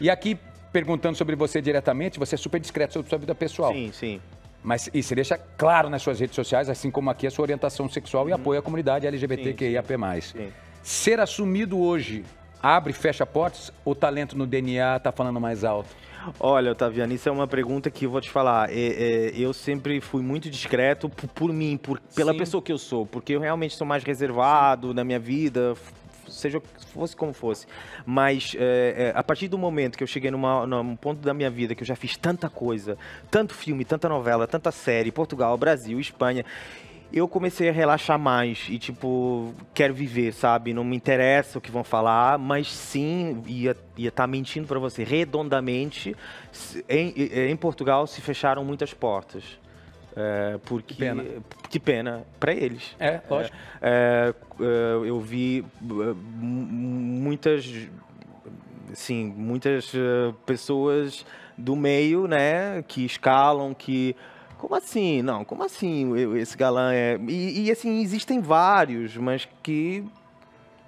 E aqui, perguntando sobre você diretamente, você é super discreto sobre sua vida pessoal. Sim, sim. Mas e você deixa claro nas suas redes sociais, assim como aqui, a sua orientação sexual uhum. e apoio à comunidade LGBTQIAP+. Sim, sim. Ser assumido hoje abre, fecha portas? O talento no DNA está falando mais alto? Olha, Otaviano, isso é uma pergunta que eu vou te falar. É, é, eu sempre fui muito discreto por, por mim, por, pela Sim. pessoa que eu sou, porque eu realmente sou mais reservado Sim. na minha vida, seja fosse como fosse. Mas é, a partir do momento que eu cheguei numa, num ponto da minha vida que eu já fiz tanta coisa, tanto filme, tanta novela, tanta série, Portugal, Brasil, Espanha, eu comecei a relaxar mais e, tipo, quero viver, sabe? Não me interessa o que vão falar, mas sim, ia estar tá mentindo para você redondamente. Em, em Portugal se fecharam muitas portas. É, porque, que pena. Que pena para eles. É, lógico. É, é, é eu vi é, muitas, sim, muitas é, pessoas do meio, né, que escalam, que como assim? Não, como assim esse galã é. E, e assim, existem vários, mas que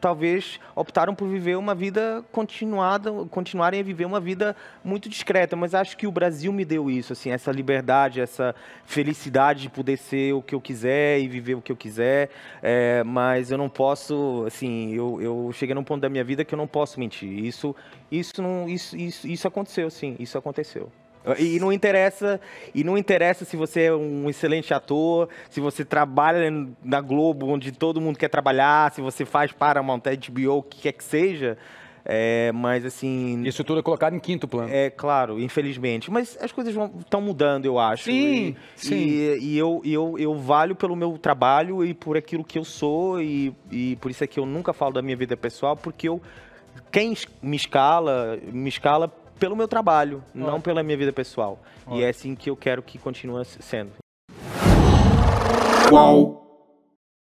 talvez optaram por viver uma vida continuada, continuarem a viver uma vida muito discreta, mas acho que o Brasil me deu isso, assim, essa liberdade, essa felicidade de poder ser o que eu quiser e viver o que eu quiser, é, mas eu não posso, assim, eu, eu cheguei num ponto da minha vida que eu não posso mentir. Isso, isso, não, isso, isso, isso aconteceu, sim, isso aconteceu. E não interessa, e não interessa se você é um excelente ator, se você trabalha na Globo, onde todo mundo quer trabalhar, se você faz Paramount, HBO, o que quer que seja. É, mas assim. Isso tudo é colocado em quinto plano. É, claro, infelizmente. Mas as coisas estão mudando, eu acho. Sim, e, sim. E, e eu, eu, eu valho pelo meu trabalho e por aquilo que eu sou, e, e por isso é que eu nunca falo da minha vida pessoal, porque eu quem me escala, me escala pelo meu trabalho, não pela minha vida pessoal. E é assim que eu quero que continue sendo. Qual